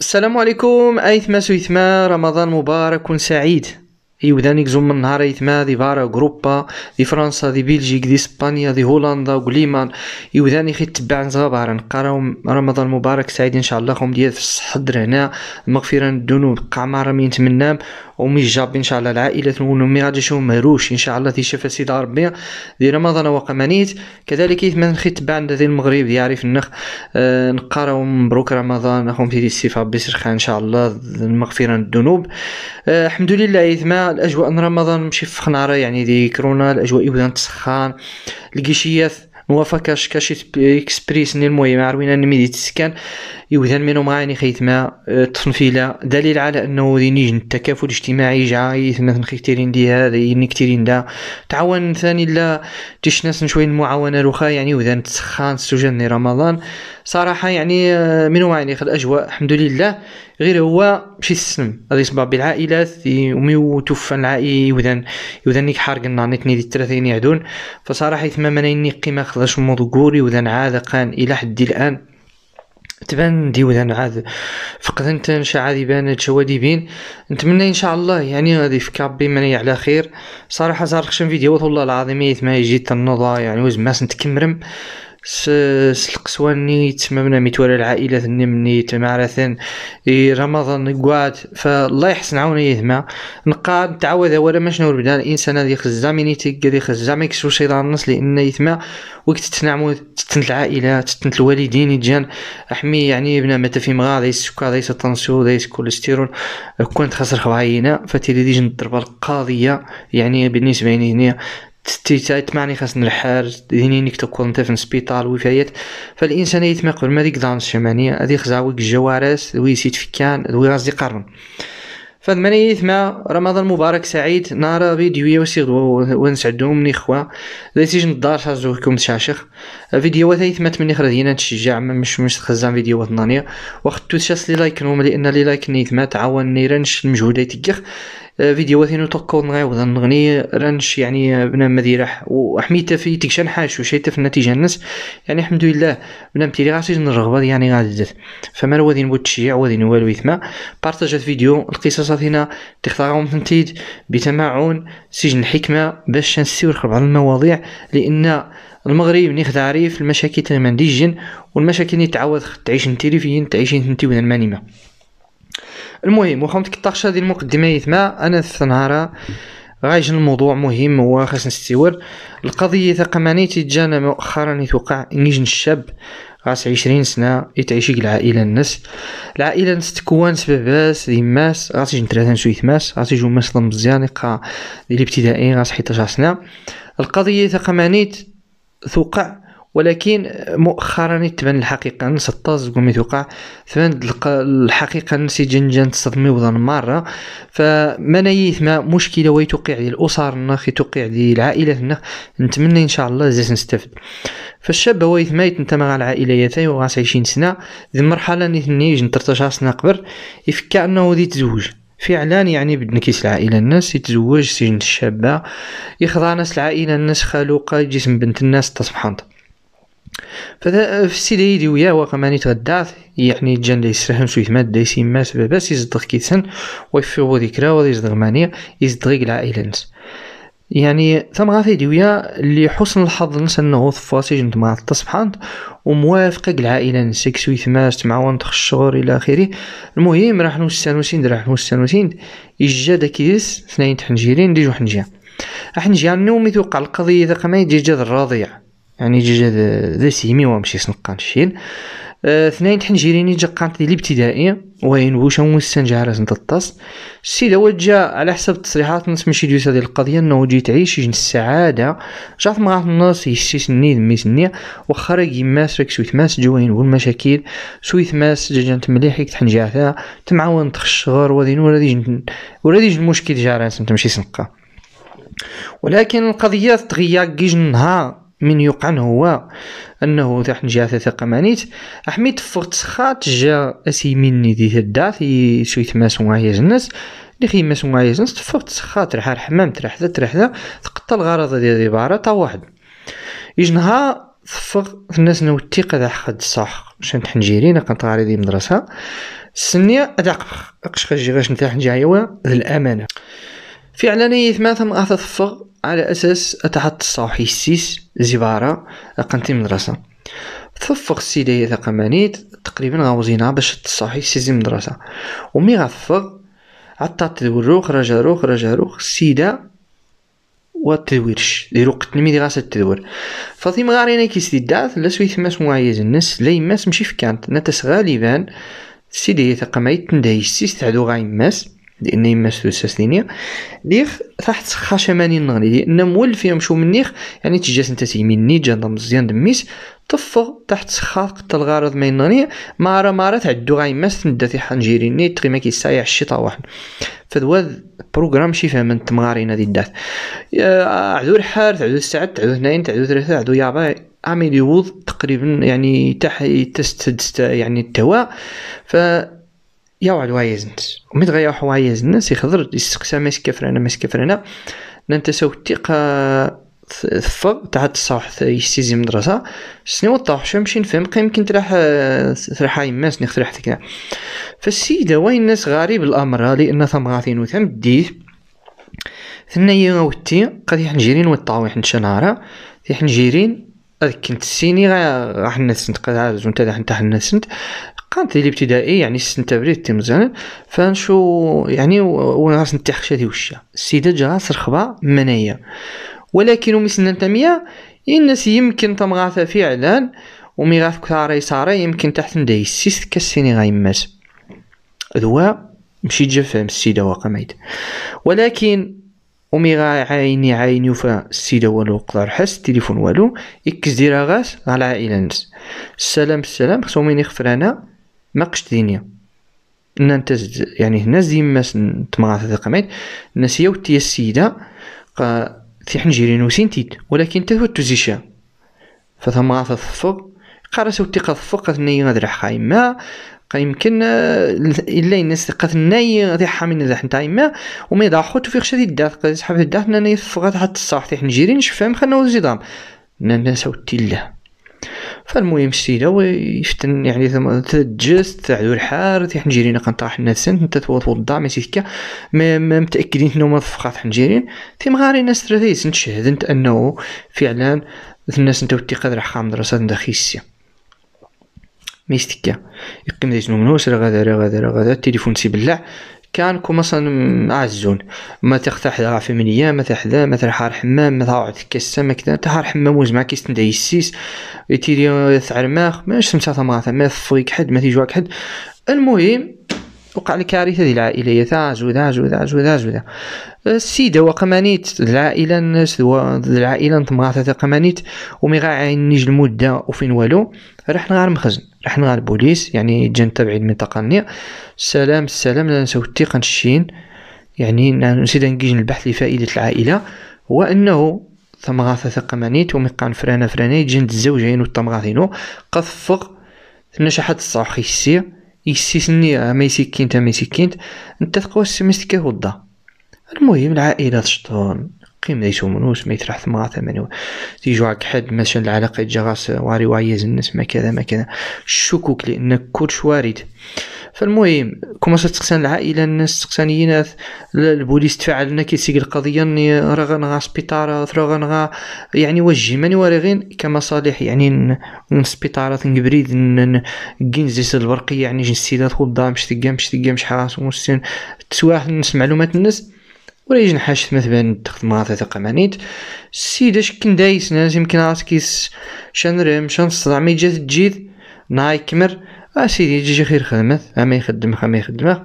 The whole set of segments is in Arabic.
السلام عليكم ايثما سويثما رمضان مبارك سعيد ذاني كزوم من نهار ايتما دي بارا جروبا دي فرنسا دي بلجيك دي اسبانيا دي هولندا وقليمان ذاني خي تبع زغبار نقراو رمضان مبارك سعيد ان شاء الله خوم ديال في الصحة هنا مغفرة الذنوب قعمة نتمناهم و ومي جاب ان شاء الله العائلة نقولو مي غادي يشوف مهروش ان شاء الله شافا سيدة ربي دي رمضان وقمانيت كذلك ايتما خي تبع دي المغرب دي عارف النخ آه نقراو مبروك رمضان اخوم دي السيفا بسرخة ان شاء الله مغفرة الذنوب آه الحمد لله ايتما الاجواء رمضان مشي في خناره يعني ديك كورونا الاجواء يبدا تسخان الكيشيات نوافقاش كاش اكسبريس ني المهم عروينا نميدي تسكان يوذن معاني غاني ما التنفيله آه، دليل على انه ذي التكافل الاجتماعي جا يثمثن كثيرين دي هذا ين كثيرين دا تعاون ثاني لا تيش ناس شوي المعاونه رخا يعني وذن تسخان سجن رمضان صراحه يعني آه، منو معاني خد الاجواء الحمد لله غير هو مشي السلم هذا يصبع بالعائلات ومي وتوفى العائله وذن نيك حارق النار نتني دي الثلاثين يعدون فصراحه ثما مناني قيمه مود غوري وذان عالقان الى حد الان تبان فقد انت ان تنشا عاد يبان بين نتمنى ان شاء الله يعني غادي في كابي مني على خير صراحه صار خشم فيديو والله العظيم ما يجي تنوضا يعني وزماس نتكمرم سلقسواني تمامنا متوالى العائلة نمني تمارثن رمضان قواد فالله يحسن عوني يهما نقاد تعوذ ولا ما شنو بدا الانسان اللي خزاميني تقدر خزامك شو شيطان النص لان يثما وقت تتنعمو تتنت العائلة تتنت الوالدين يجان احمي يعني بنا متى في مغا دايس السكر دايس الطنسيو دايس كوليسترول كون تخسر خواينا فتيري ديجن الضربة القاضية يعني بالنسبة لي هنا تيتايت معني خاصنا الحار دينين كتب كورنتا في السبيطار وفيات فالانسان يتما قبل ما ديك دان الشمانية هذيك خزاويك الجوارس ويسيت سيت فكان دوي غازي قرن فالمنا يتما رمضان مبارك سعيد نارا فيديو يوسي ونسعدو من إخوا دايتيج الدار شازوكم تشاشخ فيديو يتما مني خرا تشجع مش مش خزان فيديو نانيا وخدتو تشاس لي لايك نوم لان لي لايك نيتما تعاون نيرانش المجهودات يتقخ آه، فيديوهاتي نو تقود نغيوض نغني رانش يعني آه، بنام مذيرح وحميته في تكشان حاش وشيته في النتيجة الناس يعني الحمد لله بنام تيري غاسي الرغبة يعني غادي دات فما وادي نبو تشيع وادي والو يثما بارتاجات فيديو القصصات هنا تختارهم تنتيد بتماعون سجن الحكمة باش نستورخ بعض المواضيع لأن المغرب نخدع في المشاكل تاع المانديجين والمشاكل اللي تعاود تعيش نتيريفيين تعيش نتي وذا المانيمه المهم واخا متقطعش هذه المقدمه يتما انا النهار غايجي الموضوع مهم هو خاص نستيور القضيه ثقمانية تجانا مؤخرا يتوقع نيجن الشاب غاس عشرين سنة يتعيشيك العائلة الناس العائلة نس تكوان سباباس ماس غاس يجن ثلاثة نسو يتماس غاس يجو ماس مزيان يقا الابتدائي غاس حيتاش سنة القضية ثقمانية توقع ولكن مؤخرا تبان الحقيقه نص الطاز قومي توقع تبان الحقيقه نسي جنجان تصدمي وضن مره فما نيث ما مشكله وي توقع لي الاسر يتوقع لي العائلة العائلات نتمنى ان شاء الله زيت نستفد فالشاب هو ما يتنتمى على العائله يتاي وغاس عشرين سنه ذي المرحله نيت جن سنه قبل يفكى انه ذي تزوج فعلا يعني بدنا كيس العائلة الناس يتزوج سجن الشابة يخضع ناس العائلة الناس خالوقة جسم بنت الناس تصبحنط فسيدي آه، يدي وياه واقع ماني تغدعت يعني جان دا يسرهم شوية ماد دا يسيماس باباس يصدق كيتسن ويفيغو ذكرى وذي يصدق ماني يصدق العائلة نس يعني ثم غاثي ويا اللي حسن الحظ نس انه ثفاسي جنت مع التصبحانت وموافقة العائلة نسيك ماس مع تعاون تخشغور الى اخره المهم راح نوستانوسين راح نوستانوسين يجا كيس اثنين تحنجيرين ديجو حنجيه حنجيه نومي توقع القضية ذا ما يجي جاد الرضيع يعني جا ذا سيمي ومشي سنقان الشين آه، اثنين تحنجيريني جا قانت ديال الابتدائي وين بوشا موسن جارس نتطس السيد هو جا على حسب التصريحات نص ماشي ديوس هادي القضيه انه جي تعيش جن السعاده جات مع الناس يسيسني ذميسني واخا يماس راك سويت ماس جوين المشاكل سويت ماس جا جانت مليح يك فيها تمعاون تخشغر وذين ولا ديج ولا جن المشكل جارس نتمشي سنقا ولكن القضيه تغيا كيج نهار من يوقعن هو انه تحت جهه ثقمانيت احمد فرتخات جا اسيميني دي شويه ما سوا هي جنس اللي خي ماس وهي جنس فرتخات رح رحمام ترحذا ترحذا تقطع الغرض ديال العباره تا واحد يجنها تفغ الناس الثقه قد حد صح شان تحنجيرين قنطاري دي مدرسة السنية أدعق أقش خجي غاش نتاح نجايوة ذا الأمانة فعلا ثماثة ثم تفغ على أساس أتحط الصوحي السيس زبارة أقنتي مدرسة تفق السيدية ثقمانيت تقريبا غاوزينا باش تصاحي سيزي مدرسة ومي غفق عطا تدويرو رجا روخ رجا روخ السيدة وتدويرش ديرو التلميذ غاسة التدوير فاطمة غارينا كي سيدي الدعث لا سويت ماس معايز الناس لا يماس مشي فكانت نتس غالبا السيدية ثقمانيت تندهي السيس تعدو ماس لان يمس الساسنينيا ليخ تحت خشماني نغني يعني لان مول فيهم شو منيخ يعني تجاس انت ني جا مزيان دميس طفو تحت سخاق قتل غارض ما يناني ما راه ما راه تعدو غا ما سند في حنجيري ني تقي ما كيسايع الشيطا واحد فدواد بروغرام شي فهم انت مغارينا دي الدات عدو الحار عدو السعد عدو اثنين عدو ثلاثة عدو يابا عامل يوض تقريبا يعني تحت يعني التواء ف يوعد وايز نس ومي تغيوح وايز الناس يخضر يسقسى ماس كفرنا ماس كفرنا نانتا ساو الثقة ثفض تاع تصاوح يستيزي مدرسة سني طاح شو مشي نفهم قيم كنت راح راح يماس نخرح ذيك فالسيدة وين الناس غريب الأمر لأن ثم غاثين وثم دي ثنايا وتي قد يحنجيرين وطاوي حنشنارة يحنجيرين كنت سيني راح نسنت قال زون تاع حتى حنا نسنت قانت الابتدائي يعني سنت بريت مزيان فنشو يعني وانا راس نتحق شادي وشا السيده جا راس رخبه منايا ولكن ومي سنة تمية الناس يمكن تمغاثة فعلا ومي غاث كثار يسارة يمكن تحت نداي السيست كالسيني غايماس ذوا مشي جا السيدة واقع ميت ولكن ومي عايني عاين وفا السيدة والو قدر حس التليفون والو يكز ديرا غاس على العائلة نس السلام السلام ميني خفرانا ما قش دينيا ان انت يعني هنا ما تمغا هذا قميت الناس يوتي السيدة قا تيحن جيرين وسين تيت ولكن تثوت تزيشا فثم غاث الثفر قرات وتي قضفق قتني غاد الحقا يما يمكن آه، الا الناس ناي غادي حامين ذا حنتا يما وما يضحو توفيق شادي دات صحاب دات ناني فغات حتى الصح تيح نجيري نشفهم خلنا وزيدام الناس وتي الله فالمهم شتيلا ويفتن يعني تجس تعدو الحار تي حنجيرين قنطا حنا سنت نتا توضع ماشي هكا ما, متاكدين انه ما تفقات حنجيرين تي مغاري الناس ثلاثه شهدت انه فعلا الناس نتا وتي قادر حقا مدرسه داخل السيا ما يستكا يقيم دايز نومنوس راه غادا راه غادا راه غادا التليفون بلع كان كوما صان عزون ما تختح راه في منيا ما تحدا ما ترحار حمام ما تعود كاسة ما كذا تحار حمام وزمع كيس تنداي السيس يتيري ثعر ماخ ماش سمسا ثماثة ما تفريك حد ما تيجواك حد المهم وقع الكارثه ديال العائله تاع وذاج وذاج وذاج وذا السيده وقمانيت العائله الناس العائله تمغاثه قمانيت ومي غاعنيج المده وفين والو راح نغار مخزن راح نغار بوليس يعني جن تبعي المنطقه ني السلام السلام لا نساو الثقه نشين يعني نسيت نجيج البحث لفائده العائله هو انه ثمغاثة قمانيت ومقان فرانا فرانا يجن الزوجين والتمغاثينو قفق تنشحت الصاحي السير يسيسني ما يسكنت ما يسكنت نتا تقوس سميتك ودا المهم العائلة تشطون قيم ديتو منوس ما يترح ثمار ثمانية تيجو عك حد مثلا العلاقة جغاس واري وعيز الناس ما كذا ما كذا الشكوك لأن كل شوارد فالمهم كما تسقسان العائله الناس سقسانيين البوليس تفاعل لنا كيسيق القضيه راه غنغا سبيطار راه غنغا يعني وجه ماني واري غير كمصالح يعني نسبيطار تنقبريد كينزيس البرقيه يعني جنسيدات خضا مش تقا مش تقا مش حاس مسن تسواح الناس معلومات الناس ولا يجي نحاش مثلا تخدم غاثة تقمانيت السيد اش كن دايس ناس يمكن عاس شان رم شان صدع مي جات تجيد ناي كمر اسيدي آه، جيجي خير خدمت اما آه، يخدم اما يخدم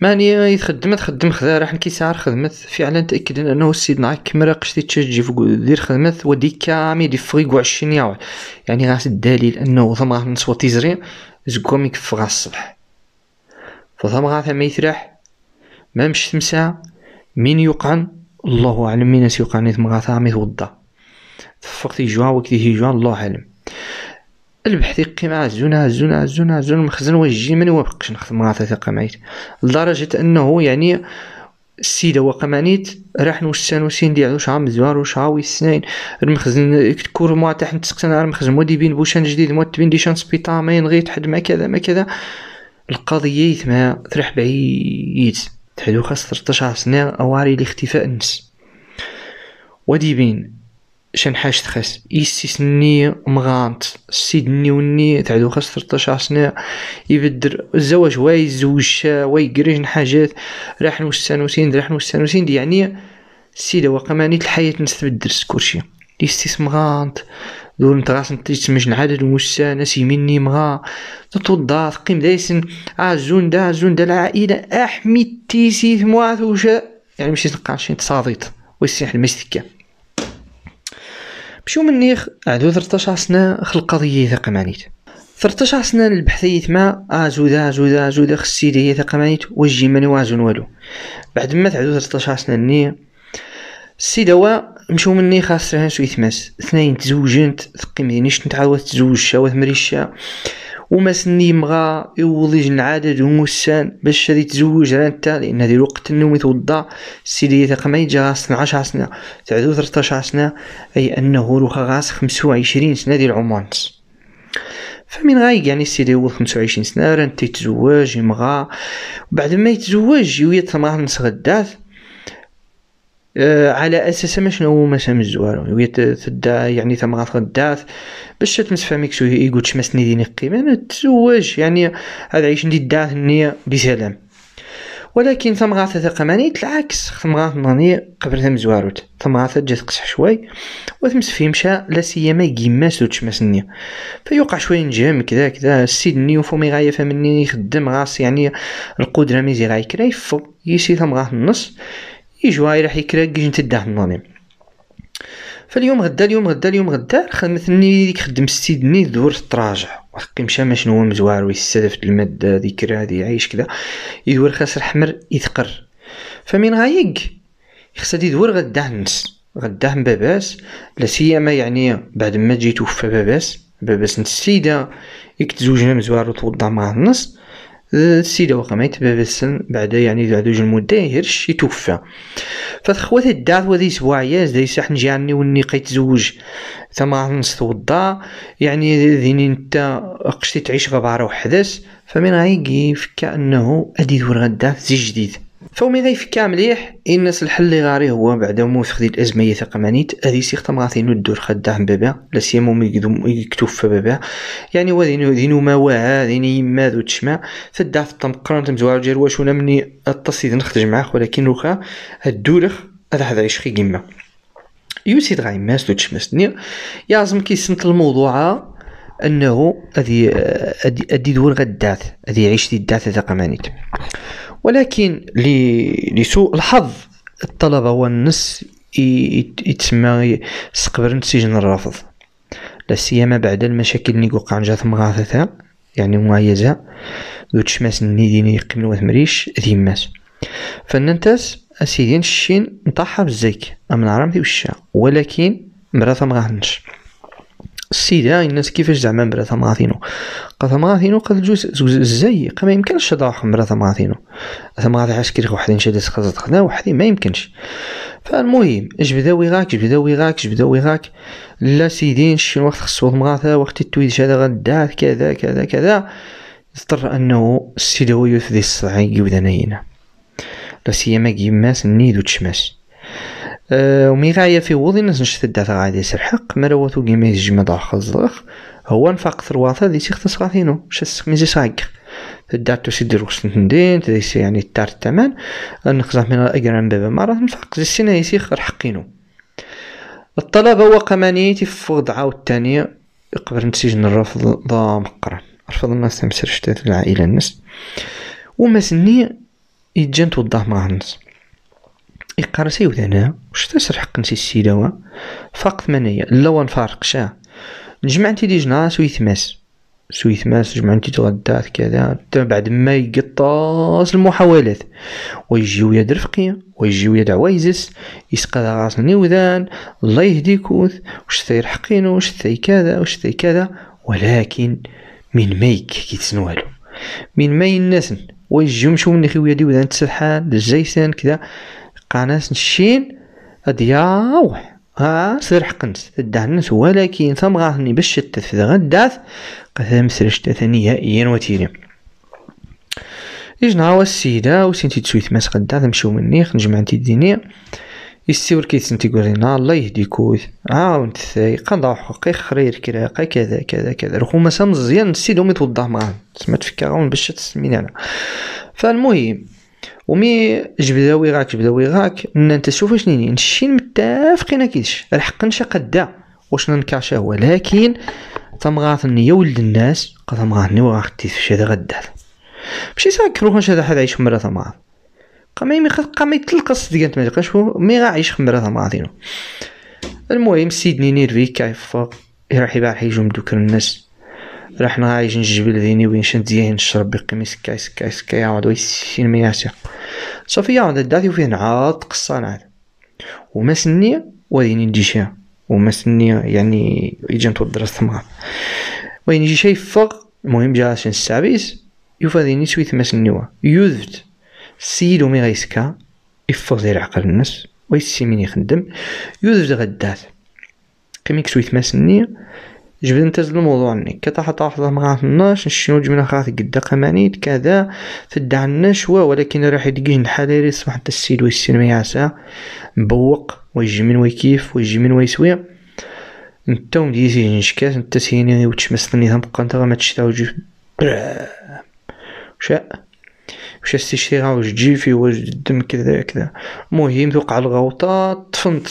ماني يخدم تخدم خذا راح كي ساعة خدمت فعلا تأكد انه السيد نعك كمرا قشتي تشجي دير خدمت ودي كامي دي فغي وعشرين يعني غاس الدليل انه ثما نسوا تيزري زكوم يكفغا الصبح فثما غا ثم يتراح ما مش تمسا مين يقعن الله اعلم مين سيقعن ثم غا ثم يتوضا تفقتي جوا وكتي جوا الله اعلم البحث يقيم عزون عزون عزون عزون مخزن ويجي من وبقش نخدم غاثا ثلاثة معيت لدرجة انه يعني السيدة وقمانيت راح نوسان وسين ديال وش عام زوار وش عاوي السنين المخزن كور موا تاع نتسقسن على المخزن مودي بين بوشان جديد موا تبين ديشان سبيطا ماين غير تحد ما كذا ما كذا القضية يتما ترح بعيد تحدو خاص 13 سنة اواري لاختفاء النس ودي بين شان حاجة سنية مغانت مغانط ني وني تعدو خاص 13 سنة يبدر الزواج واي يزوج واي يقريج حاجات راح نوستانوسين راح نوستانوسين يعني السيدة وقمانية الحياة نستبدل سكورشي يستيس مغانط دور نتغاس نتيتمجن عدد موسى ناس مني مغا تتوضا تقيم دايسن عزون دا عزون دا العائلة احمي تيسي ثمواث وشا يعني مشي تنقعش تصاديت ويسيح المستكة مشيو منيخ عدو 13 سنة خلق قضية ثقمانيت 13 سنة البحثية ما أجودا آه، أجودا أجودا خصي هي ثقمانيت وجي مني واجن والو بعد ما تعدو 13 سنة ني السيدة وا مشو مني خاص رهان شوية اثنين تزوجنت ثقي مدينيش نتعاوث تزوج شاوات مريشا سني مغا يوضي جن عدد ومسان باش هادي تزوج ران لان هادي الوقت النوم يتوضا السيدية تقمي جا غاس 12 سنة تعدو 13 سنة اي انه روخا غاس وعشرين سنة ديال نص فمن غاي يعني السيدي هو وعشرين سنة رانتا يتزوج يمغا بعد ما يتزوج يويا نص غداث آه، على اساس ما شنو ما سام الزوار تدا يعني ثم غاف باش تمسفهمك شو يقول ما سنديني ديني قيمان تزوج يعني هذا عيش ندي داه النية بسلام ولكن ثم غاثة ثقماني العكس ثم غاثة ناني قبل ثم زواروت ثم غاثة جات قصح شوي وثم سفي مشى لا سيما كيماس تشمس النية فيوقع شوي نجم كذا كذا السيد ني وفو مي غاية فمني يخدم غاس يعني القدرة ميزي غاي كرا يفو يسي ثم غاثة النص يجوا راح يكرا كيجي نتداه نوني فاليوم غدا اليوم غدا اليوم غدا خدمتني ديك خدم ستيدني دور التراجع وحقي مشى ما شنو هو مزوار ويستهدف المادة ديك هادي عايش كدا يدور خاسر حمر يثقر فمن غايق خص هادي دور غدا نس غدا باباس لا سيما يعني بعد ما جيت توفى باباس باباس نسيدا يك مزوار وتوضى مع النص السيدة واخا ما يتبابسن بعدا يعني بعد جوج المدة يهرش يتوفى فتخوات الدعوة وذي سبوع عياز ذي ساح نجي عني وني قيت زوج ثما نص توضا يعني ذيني نتا قشتي تعيش غبارة وحدث فمن غيجي فكا انه ادي ذور غدا زي جديد فهمي غيفكها مليح الناس الحل اللي غاري هو بعد مو خديت الازمه ثقمانيت هذه سي تمغاثي نو الدور خداهم بابا لا سيما مو يكتب في بابا يعني دينو دينو ما واه ديني يما ذو تشمع فدا في الطمقران تمزوار جير واش ولا مني التصيد نخرج معاه ولكن وخا الدورخ هذا حدا يشخي كيما يوسيد غايماس ماس تشمس نير يازم كيسنت الموضوع انه هذه ادي دول غدات هذه يعيش في الدات قمانيت ولكن لسوء الحظ الطلبه والنص يتسمى سقبر سجن الرفض لا سيما بعد المشاكل اللي وقع جات مغاثه يعني مميزة ذو تشماس النيدين يقيم وثمريش ذيماس فننتس اسيدي الشين نطاحها بزيك ام عرمتي ذي وشا ولكن مرا ثمغاهنش السيده الناس كيفاش زعما مبرا ماثينو قال ماثينو قال جوز زي قال ما يمكنش تضاح مبرا ماثينو ثم غادي عاش كيرغ واحد نشد خزت خدا وحدي ما يمكنش فالمهم جبداو يغاك جبداو يغاك جبداو يغاك لا سيدي نشي وقت خصو مغاثا وقت التويتش هذا غدار كذا كذا كذا اضطر انه السيدوي يثدي الصعي يبدا نينا لا سيما كيماس نيدو وتشماس آه، ومي غاية في وضي ناس نشتد غادي يسرحق مروات كيما يجمد عخ خزرخ هو نفاق ثرواثا دي سيخ تسغاثينو شاس ميزي سايق تدعتو سيدي روكس نتندين سي يعني تار التمان نخزح من الأقران بابا مرة نفاق زي سينا يسيخ رحقينو الطلبة وقماني تفوض عاود تاني قبل نسجن الرفض ضا مقرا رفض الناس تمسر شتات العائلة الناس وما سني يتجان توضح مع الناس إقارة يودانا وش تسرح قنسي نسي فقط فرق ثمانية اللوا نفارق شا نجمع انتي دي جنا سويثماس سويثماس جمع انتي تغدات كذا بعد ما يقطاس المحاولات ويجي ويا درفقية ويجي ويا عوايزس يسقذ راس نيوذان الله يهديكوث وش تير حقينو وش ثاي كذا وش ثاي كذا ولكن من ميك كيتسن تسنوالو من ما يناسن ويجيو يمشو من خويا ديوذان تسرحان الزيسان كذا قناس نشين أدياوح ها سر حقنس تدهنس ولكن ثم غاثني بالشتة في غداث سرش سرشتة نهائيا وتيري إجنا هو السيدة وسنتي تسويت ماس غداث نمشيو مني نجمع انتي ديني يستور كي تنتي قولينا الله يهديكوث عاون تثاي قضا حقي خرير كراقة كذا كذا كذا رخو مسام مزيان نسيدهم يتوضح معاهم سما تفكر باش تسمين انا فالمهم ومي جبدا ويغاك جبدا ويغاك ان انت شوف واش نيني نشين متفقين اكيدش الحق نشا قدا واش ننكاشا هو لكن تمغاثني يا ولد الناس وغا وغاك في هذا غدا ماشي سا كروهنش هذا حد عايش خمرة تمغاث قام يمي قام الصديق انت ما لقاش مي غا عايش خمرة تمغاثينو المهم سيدني نيرفي كيف يروح يبارح يجوم دوك الناس حنا هاي نجبل ديني وين شنديين نشرب بقي سكاي سكاي سكاي عاود ويسين ميناتي صافي عاود داتي وفين عاد قصانات وما سني وذيني ندي شي وما سني يعني يجي نتو درست معاه وين يجي شي فق المهم جا شن السابيس يوفا ديني سويت ما سنيوا يذبت السيد ومي غيسكا يفق زي عقل الناس ويسي من يخدم يذبت غدات كميك سويت ما سني جبد انت الموضوع ني كطاح طاح ما عرفناش شنو جبنا خاطر قد قمانيت كذا تدعنا شوا ولكن راح يدقيه الحريري صباح حتى السيد ويسير ما يعسى مبوق ويجي من ويكيف ويجي من ويسوي نتا ومديتي نشكات انت سيني وتشمسني تنبقى نتا ما تشتا وجي شاء واش استشتيها واش جيفي واش الدم كذا كذا مهم توقع الغوطة طفنت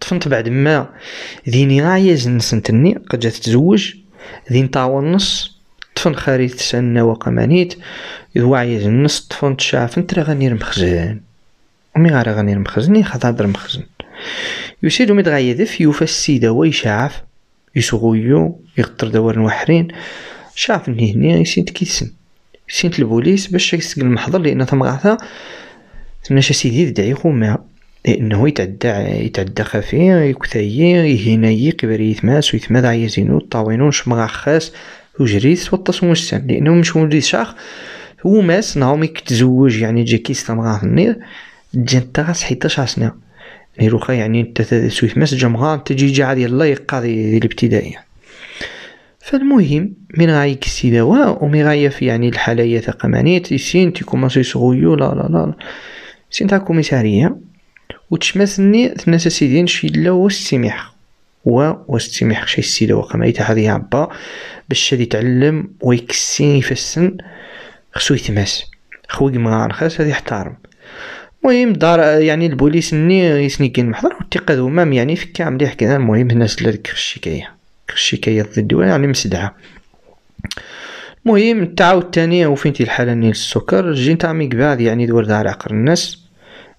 طفنت بعد ما ذيني عايز نسنتني قد جات تزوج ذين طاول نص طفن خريت سنة وقمانيت إذ وعيز نص طفن تشاف انت غنير المخزن ومي غير غنير مخزن خطادر مخزن يسيدو ميد ذف يوفى السيدة ويشاف يسغويو يغطر دوار وحرين شافني هني يسيد كيسن سنت البوليس باش يسقل المحضر لان ثم غاثا تناش سيدي دعي خوميها انه يتعدى يتعدى خفي يكثي يهيني قبل يثماس ويثما دعيا زينو طاوينو وجريس وجريت وطس وسام لانه مش ولي شاخ هو ماس نهار كتزوج يعني جا كيستمر النير جا نتا غاس 11 سنة نيروخا يعني, يعني نتا سويت ماس جا مغار نتا جي جا عاد يلا يقاضي الابتدائية فالمهم من غايك السيداوا ومن غاية في يعني الحالية ثقمانية تيسين تيكوماسي صغيو لا لا لا سين تاع كوميسارية وتشمثني ثناسا سيدين شي لا واستمح و واستمح شي السيدة وقام ايتا هذه عبا باش هادي يتعلم في السن خصو يتماس خوي ما خاص هادي يحترم المهم دار يعني البوليس ني يسني كين محضر واتقاد مام يعني فكا مليح كذا المهم الناس لا ديك الشكايه الشكايه ضد الدول يعني مسدعه المهم تعاود تاني وفين تي الحاله نيل السكر جين تعميق بعد يعني دور دار عقر الناس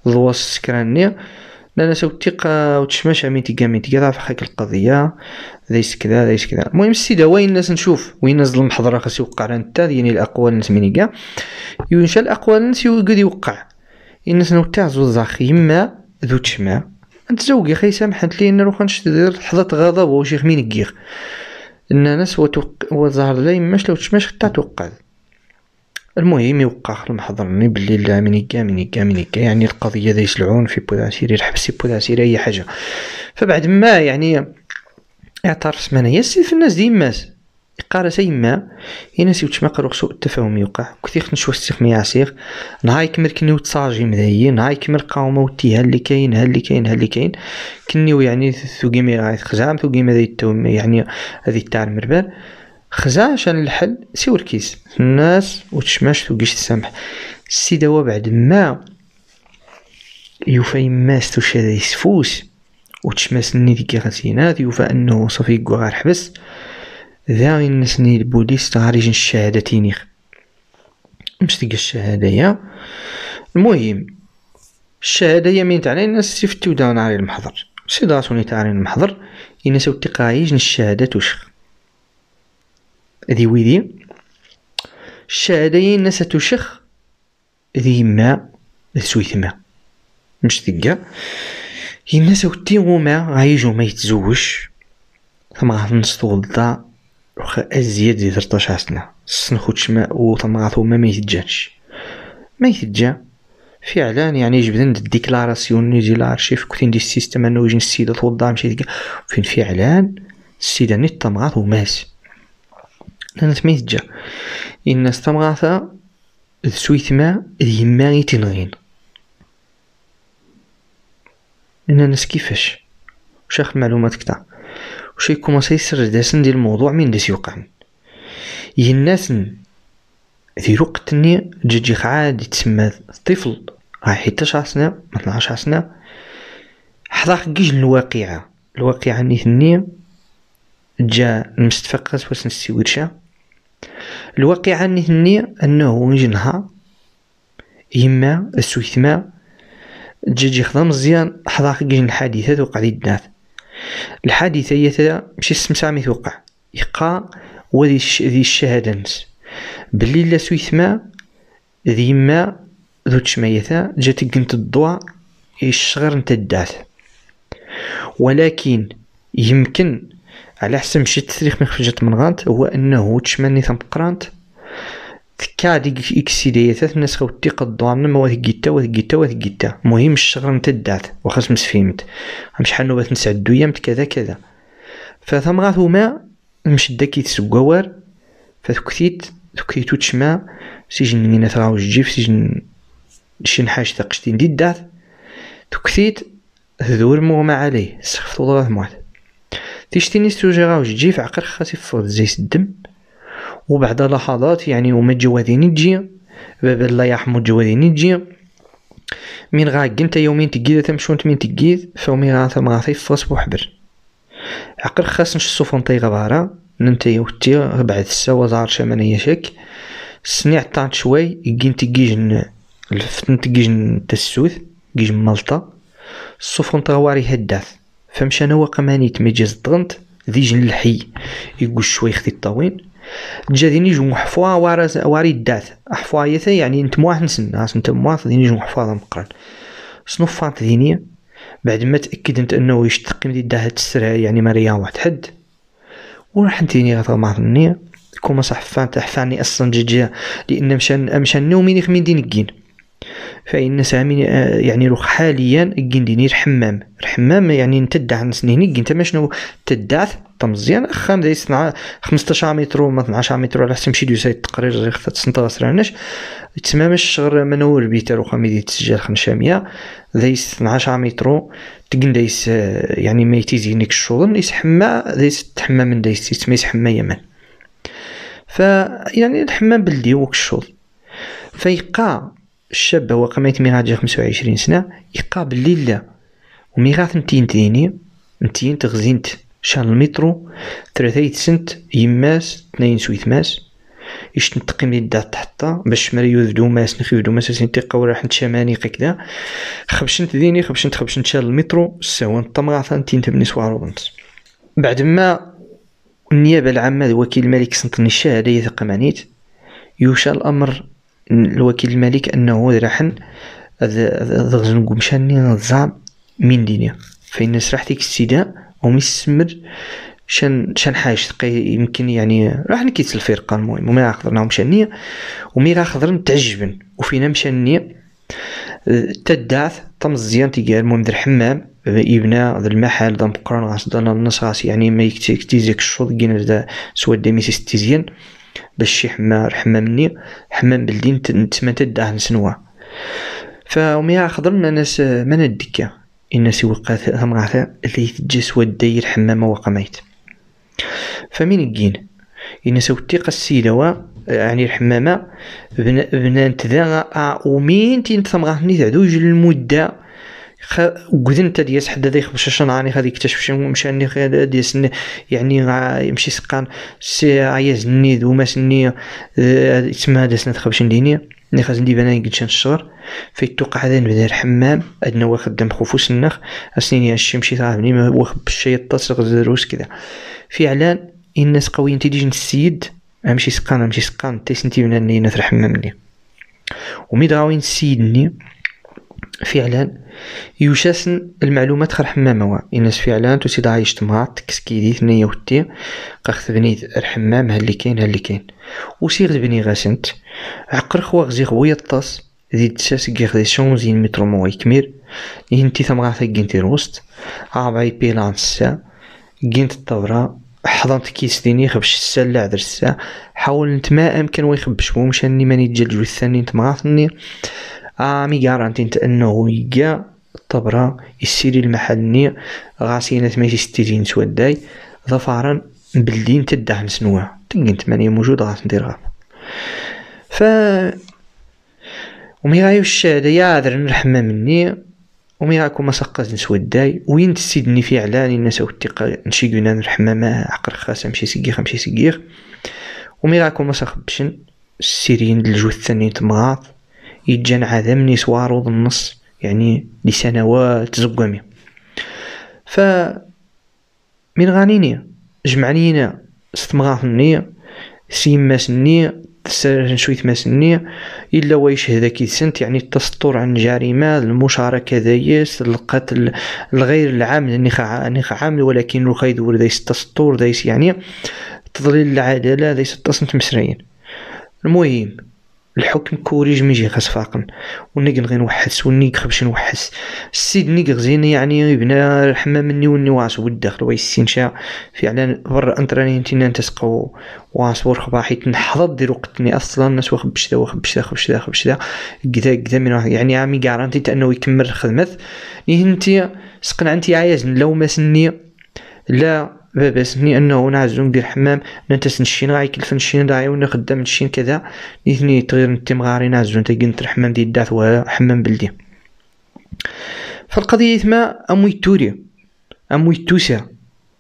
ضواس السكران لان سو تيقا وتشماش عمين تيقا مين تيقا تعرف حقك القضيه دايس كذا دايس كذا المهم السيده وين الناس نشوف وين نزل المحضره خاص يوقع على نتا يعني الاقوال الناس مين كاع ينشا الاقوال الناس يقعد يوقع الناس نو تاع زو زاخ يما ذو تشما انت زوقي خي سامحت لي روح نشد لحظه غضب وشيخ مين كيغ الناس وتوق وظهر لا يماش لو تشماش حتى توقع المهم يوقع خل محضرني بلي لا مينيكا مينيكا مينيكا يعني القضيه دايش العون في بولاسيري بو بولاسيري اي حاجه فبعد ما يعني اعترف سمانا ياسي في الناس ديما قال سيما يناسي وتشما قالو سوء التفاهم يوقع كثير نشوف السيخ ما يعسيخ نهاي كمل كني وتساجي مذايي نهاي كمل قاومة وتي ها اللي كاين ها اللي كاين ها اللي كاين كني يعني ثوقي مي غايت خزام ثوقي مي يعني هذه تاع مربال خزا عشان الحل سي وركيس الناس وتشماش توقيش تسامح دوا بعد ما يوفى يماس توشا يسفوس وتشماس ني ديكي غاتينات يوفى انه صافي كو غار حبس ذا الناس ني البوليس جن الشهادة تينيخ مش تلقى الشهادة يا المهم الشهادة مين تعني الناس سيفتو داون على المحضر سي داسوني تعني المحضر الناس وتقايج الشهادة توشخ ذي ويدي شادي ناس تشخ ذي ما ما مش ثقة الناس وتي غوما غايجو ما يتزوج ثم غنص تولدا وخا ازيد دي 13 سنة سنخو ما و ثم وما ما يتجانش ما يتجا فعلا يعني جبدن ديكلاراسيون نيجي لارشيف كنتين دي السيستم انه يجي السيدة تولدا مشي فين فعلا السيدة نيت تمغاث وماس أنا سميت جا إن تمغارتا d ما d yemma يتنغين ان الناس كيفاش as معلومات وشاخ المعلومات كتاع يكون كومونسا سر داسن ديال الموضوع من داس يوقعن يناسن ذي رقت ني جيجيخ عادي تسمى طفل راه حيتاش سنة ما 12 سنة حضاخ كيج الواقعة الواقعة ني ثني جا مستفقس واش نسي ورشه الواقعة هني أنه يجي نهار يما السويثما تجي خضر مزيان حضاك كيجي الحادثة توقع لي الدناث الحادثة هي ترى ماشي السمسعة مي توقع يقا وذي ذي الشهادة نس بلي لا سويثما ذي يما ذو تشميثا جات قنت الضوء يشغر نتا الداث ولكن يمكن على حسب مشيت التاريخ من خرجت من غانت هو انه تشماني ثم قرانت تكا ديك اكسي ثلاث ناس خاو تيق الدوارنا ما واه واه كيتا واه كيتا المهم الشغل نتا دات واخا تمس فهمت شحال نوبات نسعدو ايام كذا كذا فثم غات هما مشدا كي وار فثكثيت ثكيتو تشما سجن نينا ثراو جيف سجن شي نحاج تقشتين دي دات ثكثيت هذور مو ما عليه سخفتو ضرب موات تيشتيني ستوجي راه تجي في عقر خاص يفرض زيت الدم وبعد لحظات يعني وما الجوادين تجي باب الله يرحمو الجوادين تجي من غا قمت يومين تقيد تمشون تمين تقيد فومي غا ثم غاثي فرص بوحبر عقر خاص نشصو فنطي غبارة ننتا يوتي بعد السوا زار شمانية شك سنيع طانت شوي يقين تقيجن الفتن تقيجن تسوث قيجن ملطة الصوفون تغواري هداث فمشى نوا قماني تميجيز ذي جن الحي يقول شوي خذي الطاوين جا ديني جو حفوا وارز واري الداث حفوا يثا يعني انت مواح نسن ناس انت مواح ديني جو حفوا ذا مقرن صنفات دينية بعد ما تأكدت انه يشتقم دي الدعث تسرع يعني مريا واحد حد وراح نتيني غير ما ظنية كوما صح تحفاني اصلا جيجيا لان مشان مشان نومي خمين دين الجين فإن سامي آه، يعني روح حاليا كنديني الحمام الحمام يعني نتدع نسنيني كنت ما شنو تدعث مزيان خان صنع 15 متر ولا 12 متر على حسب مشي دوساي التقرير خفت تسنطرس راناش تما مش غير منور بيتا وخا ميدي تسجل خنشامية دايس 12 متر تقن دايس آه، يعني ما يتيزينيك الشغل يسحما دايس تحمى من دايس تسمى يسحما يمن ف يعني الحمام بلدي وك الشغل فيقا الشاب هو قميت مي خمسة 25 سنة يقابل ليلة وميراث نتين تيني نتين تغزينت شان المترو ثلاثة سنت يماس تنين سويت ماس إيش نتقيم يدا تحطا باش مريو دو ماس نخيو دو ماس سنتي قورا حنت شماني قكدا خبشنت ديني خبشنت خبشنت شان المترو سوا نطمغا نتين تبني سوارو بنت بعد ما النيابة العامة وكيل الملك سنتني الشهادة يثق مانيت يوشى الأمر الوكيل الملك أنه رحن ضغزن قمشاني نظام من دينيا فإن سرح ديك السيدة ومسمر السمر شان شان حاجة يمكن يعني راح نكيت الفرقة المهم وما غاخضرنا مشانية ومي غاخضرن تعجبن وفينا مشانية تداث طم الزيان تيقال المهم در حمام يبنى ذا المحل ذا مقران غاس ذا النص يعني ما يكتيزيك الشوط كين سوى ديميسيس تيزيان باش شي حمار حمامني حمام بلدي نتمتى داه نسنوا فمي خضر ما ناس ما ندكا الناس وقات هم غاثا اللي تجس ودير حمامه وقميت فمين جين الناس السيده و يعني الحمامة بنانت ذا ومين تين تمغاثني تعدوج المدة خ... قدنت ديس حدا دايخ باش شنعاني غادي يكتشف مشاني ديس يعني يمشي سقان سي عياز النيد وما سني تسمى داس نتخبش نديني ني خاص ندي بنان قد شان الشهر فيتوقع هذا نبدا الحمام عندنا هو خدام خفوس النخ اسنيني هادشي مشي صاحب بني ما بشي الشيطات غزروس كذا فعلا الناس قوي انتيليجنت السيد امشي سقان امشي سقان تيسنتي بنان ني الحمام ليه ومي داوين السيد ني فعلا يوشاسن المعلومات خر حمامة الناس فعلا توسي عايش تماط كسكيدي ثنية وتي قاخت بنيت الحمام هاللي كاين هاللي كاين وسيغ بني غاسنت عقر خوا غزي خويا الطاس ذي تساس كيخ دي شونزين مترو موي كمير ينتي ثمغا ثقين تي روست عابعي بيلان السا كينت الطورة حضنت كيس ديني خبش السلة عذر السا حاول نتما امكن ويخبش ومشاني ماني تجلجو الثاني نتمغاثني امي آه، غارانتينت انه يا طبرا يسيري المحلني غاسينا ماشي ستين سوداي ظفرا بلي نتا داهم سنوا تقنت ماني موجود غاس ندير غاب ف ومي غايوش يا عذر نرحمة مني ومي غاكو ما سقز نسوداي وين تسيدني في علاني الناس الثقة نشي قلنا نرحمة ما عقر خاسة مشي سقيخ مشي سقيخ ومي غاكو مسقبشن سخبشن السيرين الجو الثاني تمغاط يتجنع ذمني سوارو النص يعني لسنوات زقامي ف من غانيني جمعنينا ستمغاثني سيماسني شوية ماسني إلا ويش هذاك سنت يعني التسطر عن جريمة المشاركة ذايس القتل الغير العام خا عامل ولكن يدور ذايس التسطر ذايس يعني تضليل العدالة ذايس التصنت مسرين المهم الحكم كوريج ميجي يجي خاص فاقن ونيك نغي نوحس ونيك خبش نوحس السيد نيك غزين يعني يبنى الحمام مني وني واس و يسين شا فعلا برا انتراني نتينا نتسقو واس خبا حيت نحضر دير وقتني اصلا الناس وخبش ذا وخبش ذا خبش ذا خبش ذا كذا كذا من واحد يعني عامي كارانتيت انه يكمل الخدمة ني إيه انت سقنا عايز لو ما سني لا بابا سمي انه نعزو ندير حمام نتا نشين غا يكلف نشين راعي ونا خدام نشين كذا نيتني تغير نتي مغاري نعزو نتا قنت الحمام ديال الداث حمام بلدي فالقضية ما اموي توري اموي توسا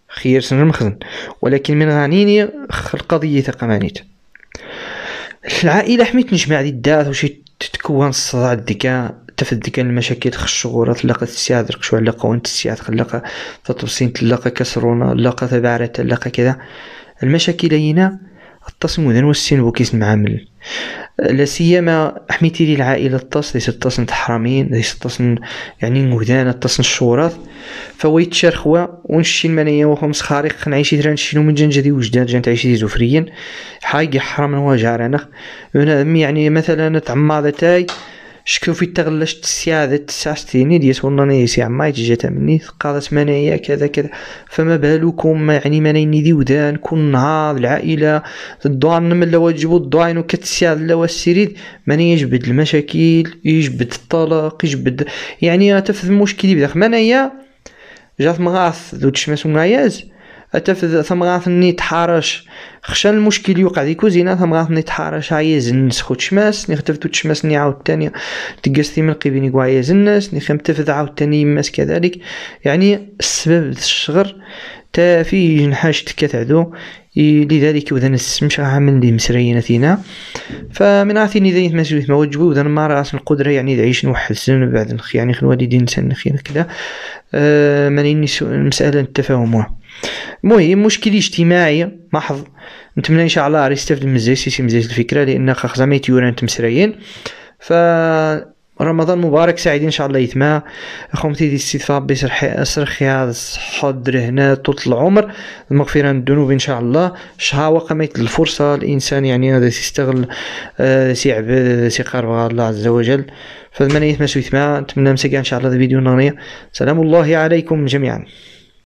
خير سن المخزن ولكن من غانيني القضية مانيت العائلة حميت نجمع دي الداث وشي تتكون الصداع الدكا حتى في المشاكل تخش الشغورة تلقى تسياد دركشو على قوان السياد تلقى تطبسين تلقى كسرونا تلقى تبعرة تلقى كذا المشاكل هنا التصم وذن والسين وكيس معامل لا سيما حميتي لي العائله الطاس ليس الطاس تحرامين ليس الطاس يعني نودان الطاس الشورات فويت شرخوا ونشي المنيه وخمس خارق نعيش دران شنو من جن جدي وجدان جن تعيش دي زفريا حاجة حرام نواجه رانا يعني مثلا تعماض تاي شكو في تغلش الساعة تسع التسعة ستيني والله نيس يا عمي جات مني قالت منايا كذا كذا فما بالكم يعني منايني ذي ودان كل نهار العائلة الدوان من لو جبوا الدوان وكت الساعة لو السريد منايا يجبد المشاكل يجبد الطلاق يجبد يعني تفهم مشكلة بداخل مانايا جات مغاث ذو تشمس وناياز اتفذ ثم غاثني تحارش خشى المشكل يوقع ذي كوزينة ثم غاثني تحارش عايز الناس خو تشماس ني خدفت تشماس ني عاود تاني تقستي من قبيني عايز الناس ني خمتفذ عاود تاني يماس كذلك يعني السبب الشغر تا في جنحاش تكتعدو لذلك وذن السمش عامل لي مسرعين اثينا فمن عاثيني ذي مسؤولية ما وجبو وذن ما راس القدرة يعني ذعيش نوحد سن بعد نخي يعني خلوالي دين سن نخي كذا آه مانيني المسألة التفاهم المهم مشكل اجتماعي محض نتمنى ان شاء الله يستافد من زي سيسي من الفكره لان زعما يتيوران تمسريين ف رمضان مبارك سعيد ان شاء الله يتما خومتي دي الاستضافه باش اسرخ يا حضر هنا طول العمر المغفره الذنوب ان شاء الله شهاوة قامت الفرصه الانسان يعني هذا يستغل آه، سي عبد سي قرب الله عز وجل فمن يتما سويتما نتمنى مسكين ان شاء الله الفيديو النهاريه سلام الله عليكم جميعا